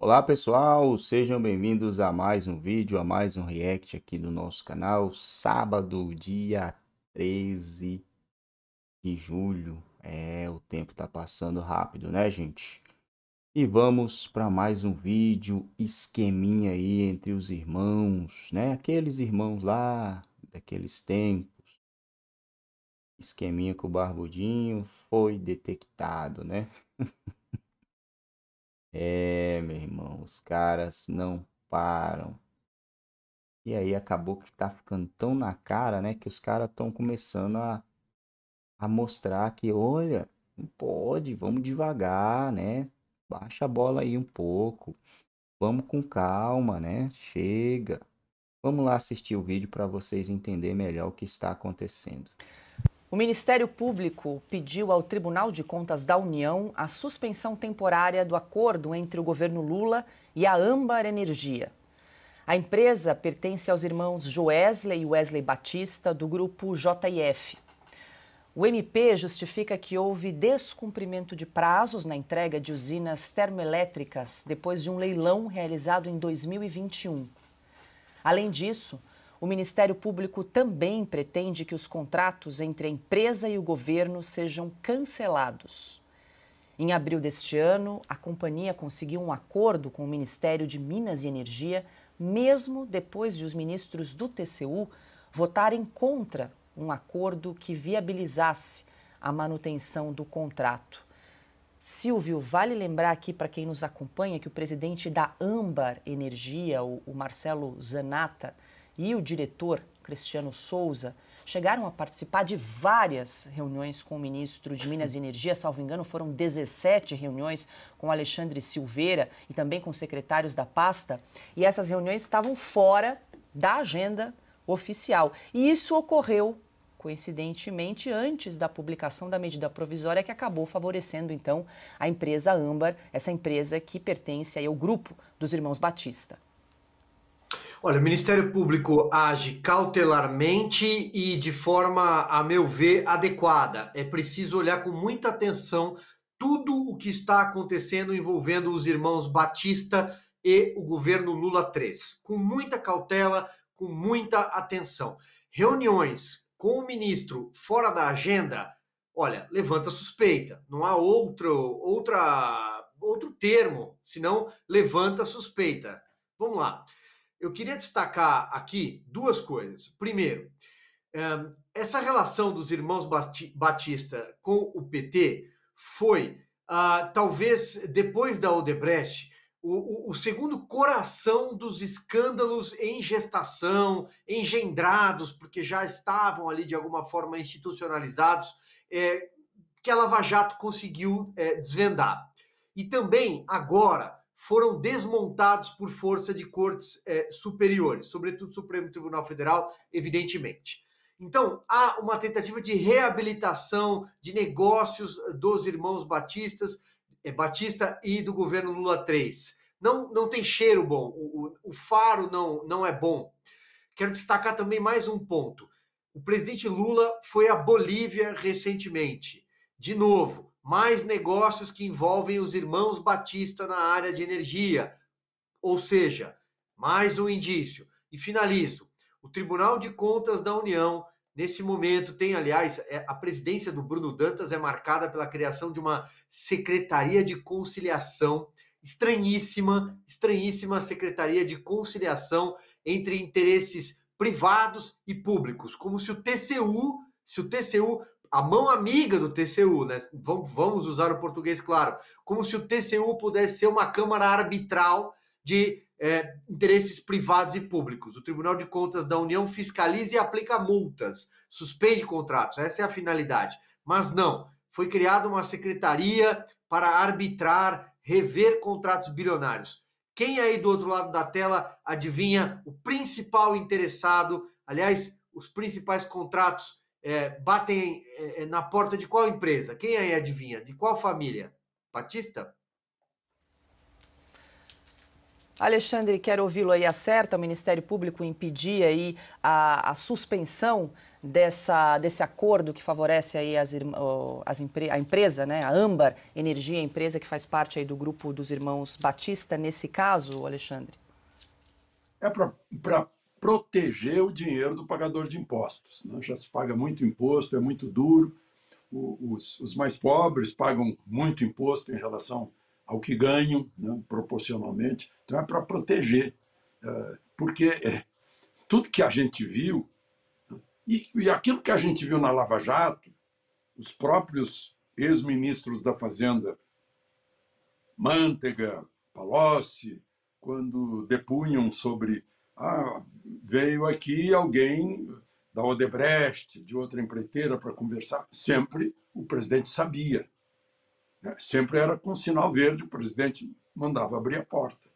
Olá pessoal, sejam bem-vindos a mais um vídeo, a mais um react aqui do nosso canal. Sábado, dia 13 de julho. É, o tempo tá passando rápido, né, gente? E vamos para mais um vídeo, esqueminha aí entre os irmãos, né? Aqueles irmãos lá daqueles tempos. Esqueminha com o Barbudinho foi detectado, né? É, meu irmão, os caras não param. E aí acabou que tá ficando tão na cara, né? Que os caras estão começando a, a mostrar que, olha, não pode, vamos devagar, né? Baixa a bola aí um pouco. Vamos com calma, né? Chega. Vamos lá assistir o vídeo para vocês entenderem melhor o que está acontecendo. O Ministério Público pediu ao Tribunal de Contas da União a suspensão temporária do acordo entre o governo Lula e a Âmbar Energia. A empresa pertence aos irmãos Joesley e Wesley Batista, do grupo JIF. O MP justifica que houve descumprimento de prazos na entrega de usinas termoelétricas depois de um leilão realizado em 2021. Além disso, o Ministério Público também pretende que os contratos entre a empresa e o governo sejam cancelados. Em abril deste ano, a companhia conseguiu um acordo com o Ministério de Minas e Energia, mesmo depois de os ministros do TCU votarem contra um acordo que viabilizasse a manutenção do contrato. Silvio, vale lembrar aqui para quem nos acompanha que o presidente da Âmbar Energia, o Marcelo Zanata, e o diretor, Cristiano Souza, chegaram a participar de várias reuniões com o ministro de Minas e Energia, salvo engano, foram 17 reuniões com Alexandre Silveira e também com secretários da pasta, e essas reuniões estavam fora da agenda oficial. E isso ocorreu coincidentemente antes da publicação da medida provisória que acabou favorecendo então a empresa Âmbar, essa empresa que pertence ao grupo dos irmãos Batista. Olha, o Ministério Público age cautelarmente e de forma, a meu ver, adequada. É preciso olhar com muita atenção tudo o que está acontecendo envolvendo os irmãos Batista e o governo Lula 3, com muita cautela, com muita atenção. Reuniões com o ministro fora da agenda, olha, levanta suspeita. Não há outro, outra, outro termo, senão levanta suspeita. Vamos lá eu queria destacar aqui duas coisas. Primeiro, eh, essa relação dos irmãos Batista com o PT foi, ah, talvez depois da Odebrecht, o, o, o, segundo coração dos escândalos em gestação, engendrados, porque já estavam ali de alguma forma institucionalizados, é, que a Lava Jato conseguiu é, desvendar. E também, agora, foram desmontados por força de cortes é, superiores, sobretudo o Supremo Tribunal Federal, evidentemente. Então, há uma tentativa de reabilitação de negócios dos irmãos Batistas, é, Batista e do governo Lula III. Não, não tem cheiro bom, o, o, o faro não, não é bom. Quero destacar também mais um ponto. O presidente Lula foi à Bolívia recentemente. De novo, mais negócios que envolvem os irmãos Batista na área de energia. Ou seja, mais um indício. E finalizo. O Tribunal de Contas da União, nesse momento, tem, aliás, é, a presidência do Bruno Dantas é marcada pela criação de uma Secretaria de Conciliação, estranhíssima, estranhíssima Secretaria de Conciliação entre interesses privados e públicos, como se o TCU, se o TCU a mão amiga do TCU, né? Vamos, usar o português claro, como se o TCU pudesse ser uma câmara arbitral de é, interesses privados e públicos. O Tribunal de Contas da União fiscaliza e aplica multas, suspende contratos. Essa é a finalidade. Mas não, foi criada uma secretaria para arbitrar, rever contratos bilionários. Quem aí do outro lado da tela adivinha o principal interessado? Aliás, os principais contratos é, batem é, é, na porta de qual empresa? Quem aí adivinha? De qual família? Batista? Alexandre, quero ouvi-lo aí acerta. O Ministério Público impedir aí a, a, suspensão dessa, desse acordo que favorece aí as, as a empresa, né, a Âmbar Energia, a empresa que faz parte aí do grupo dos irmãos Batista, nesse caso, Alexandre? É para proteger o dinheiro do pagador de impostos. Né? Já se paga muito imposto, é muito duro. O, os, os, mais pobres pagam muito imposto em relação ao que ganham, né? proporcionalmente. Então é para proteger, é, porque é, tudo que a gente viu, né? e, e aquilo que a gente viu na Lava Jato, os próprios ex-ministros da Fazenda, Mantega, Palocci, quando depunham sobre ah, veio aqui alguém da Odebrecht, de outra empreiteira, para conversar. Sempre o presidente sabia. Né? Sempre era com sinal verde, o presidente mandava abrir a porta.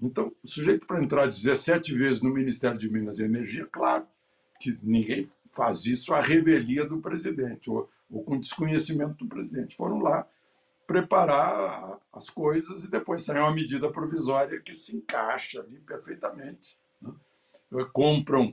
Então, o sujeito para entrar 17 vezes no Ministério de Minas e Energia, claro que ninguém faz isso à revelia do presidente ou, ou com desconhecimento do presidente. Foram lá preparar as coisas e depois sair uma medida provisória que se encaixa ali perfeitamente eh, compram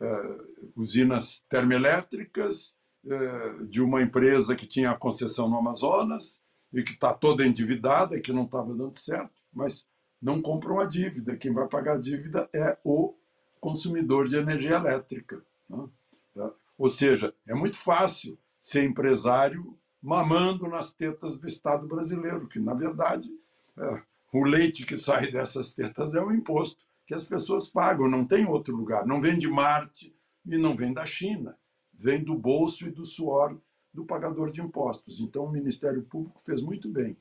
eh, usinas termoelétricas eh, de uma empresa que tinha a concessão no Amazonas e que está toda endividada e que não estava dando certo, mas não compram a dívida. Quem vai pagar a dívida é o consumidor de energia elétrica. Né? É, ou seja, é muito fácil ser empresário mamando nas tetas do Estado brasileiro, que, na verdade, é, o leite que sai dessas tetas é o imposto que as pessoas pagam, não tem outro lugar. Não vem de Marte e não vem da China, vem do bolso e do suor do pagador de impostos. Então o Ministério Público fez muito bem.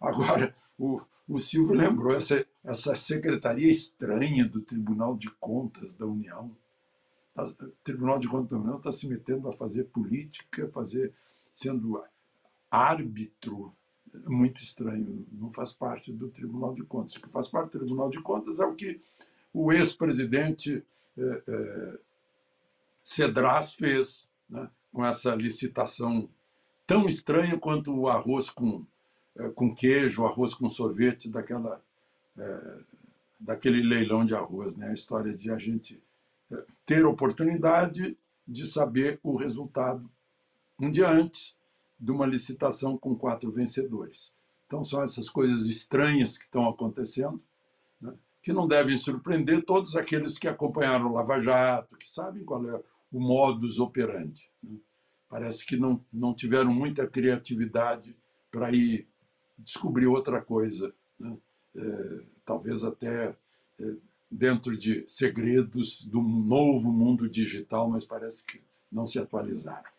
Agora, o, o Silvio lembrou essa, essa secretaria estranha do Tribunal de Contas da União. O tá, Tribunal de Contas da União está se metendo a fazer política, fazer sendo árbitro muito estranho, não faz parte do Tribunal de Contas. O que faz parte do Tribunal de Contas é o que o ex-presidente eh, eh, Cedras fez, né, com essa licitação tão estranha quanto o arroz com, eh, com queijo, o arroz com sorvete daquela, daquele leilão de arroz. Né, a história de a gente ter oportunidade de saber o resultado um dia antes de uma licitação com quatro vencedores. Então, são essas coisas estranhas que estão acontecendo, né, que não devem surpreender todos aqueles que acompanharam o Lava Jato, que sabem qual é o modus operandi. Né. Parece que não, não tiveram muita criatividade para ir descobrir outra coisa, né, é, talvez até é, dentro de segredos do novo mundo digital, mas parece que não se atualizaram.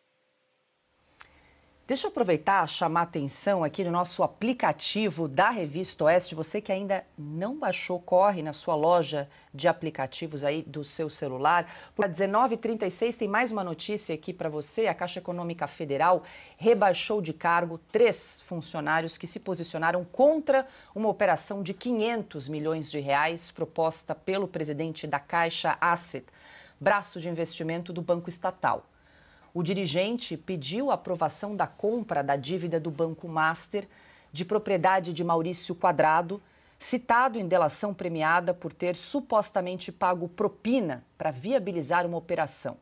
Deixa eu aproveitar chamar atenção aqui no nosso aplicativo da Revista Oeste. Você que ainda não baixou, corre na sua loja de aplicativos aí do seu celular. Por 19h36 tem mais uma notícia aqui para você. A Caixa Econômica Federal rebaixou de cargo três funcionários que se posicionaram contra uma operação de 500 milhões de reais proposta pelo presidente da Caixa Asset, braço de investimento do Banco Estatal. O dirigente pediu a aprovação da compra da dívida do Banco Master, de propriedade de Maurício Quadrado, citado em delação premiada por ter supostamente pago propina para viabilizar uma operação.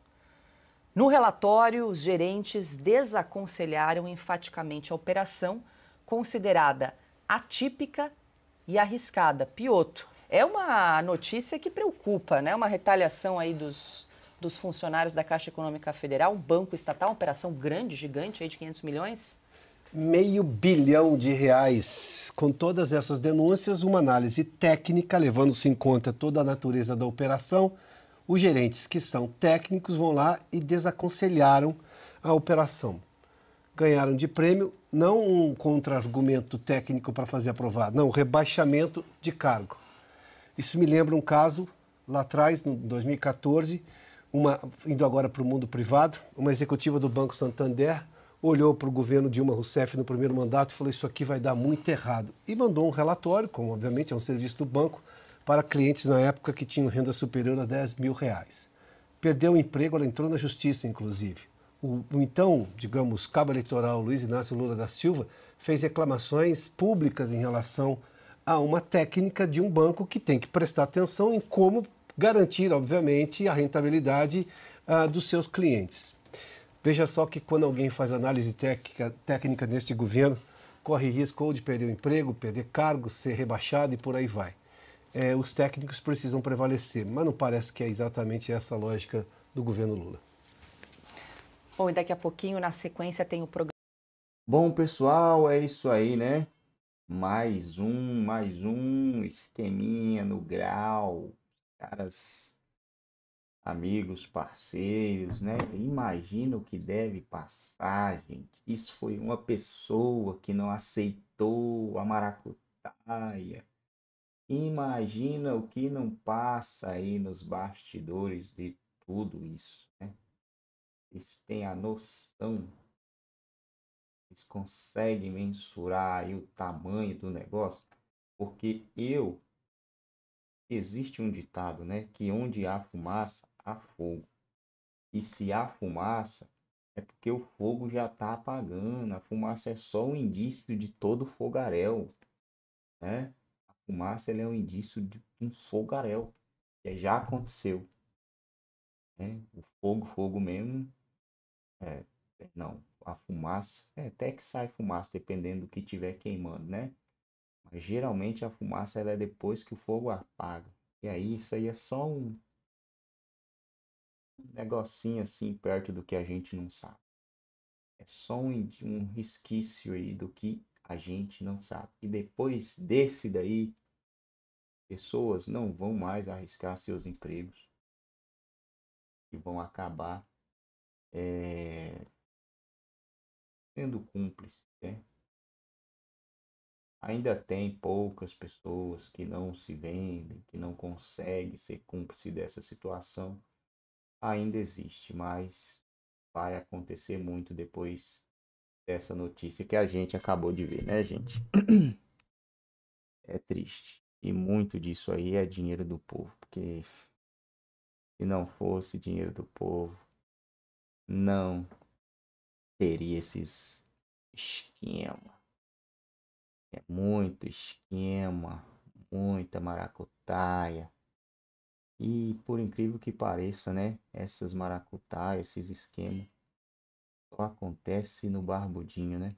No relatório, os gerentes desaconselharam enfaticamente a operação, considerada atípica e arriscada. Pioto, é uma notícia que preocupa, né? Uma retaliação aí dos dos funcionários da Caixa Econômica Federal, um banco estatal, uma operação grande, gigante, aí de 500 milhões? Meio bilhão de reais. Com todas essas denúncias, uma análise técnica, levando-se em conta toda a natureza da operação, os gerentes que são técnicos vão lá e desaconselharam a operação. Ganharam de prêmio não um contra-argumento técnico para fazer aprovar, não, rebaixamento de cargo. Isso me lembra um caso lá atrás, em 2014, uma, indo agora para o mundo privado, uma executiva do Banco Santander olhou para o governo Dilma Rousseff no primeiro mandato e falou: Isso aqui vai dar muito errado. E mandou um relatório, como obviamente é um serviço do banco, para clientes na época que tinham renda superior a 10 mil reais. Perdeu o emprego, ela entrou na justiça, inclusive. O, o então, digamos, cabo eleitoral Luiz Inácio Lula da Silva fez reclamações públicas em relação a uma técnica de um banco que tem que prestar atenção em como garantir, obviamente, a rentabilidade ah, dos seus clientes. Veja só que quando alguém faz análise técnica, técnica neste governo, corre risco ou de perder o emprego, perder cargo, ser rebaixado e por aí vai. É, os técnicos precisam prevalecer, mas não parece que é exatamente essa a lógica do governo Lula. Bom, e daqui a pouquinho, na sequência, tem o programa. Bom, pessoal, é isso aí, né? Mais um, mais um esqueminha no grau caras amigos, parceiros, né? Imagina o que deve passar, gente. Isso foi uma pessoa que não aceitou a maracutaia. Imagina o que não passa aí nos bastidores de tudo isso, né? Eles têm a noção. Eles conseguem mensurar aí o tamanho do negócio, porque eu existe um ditado, né? Que onde há fumaça, há fogo. E se há fumaça, é porque o fogo já está apagando. A fumaça é só um indício de todo fogaréu, né? A fumaça é um indício de um fogaréu que já aconteceu. Né? O fogo, fogo mesmo, é, é não. A fumaça, é, até que sai fumaça, dependendo do que tiver queimando, né? Mas, geralmente a fumaça ela é depois que o fogo apaga. E aí isso aí é só um negocinho assim perto do que a gente não sabe. É só um, um resquício aí do que a gente não sabe. E depois desse daí, pessoas não vão mais arriscar seus empregos e vão acabar é, sendo cúmplices, né? Ainda tem poucas pessoas que não se vendem, que não conseguem ser cúmplice dessa situação. Ainda existe, mas vai acontecer muito depois dessa notícia que a gente acabou de ver, né, gente? É triste. E muito disso aí é dinheiro do povo, porque se não fosse dinheiro do povo, não teria esses esquemas. É muito esquema, muita maracutaia. E por incrível que pareça, né? Essas maracutaias, esses esquemas, só acontece no barbudinho, né?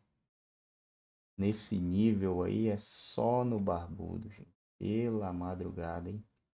Nesse nível aí é só no barbudo, gente. Pela madrugada, hein?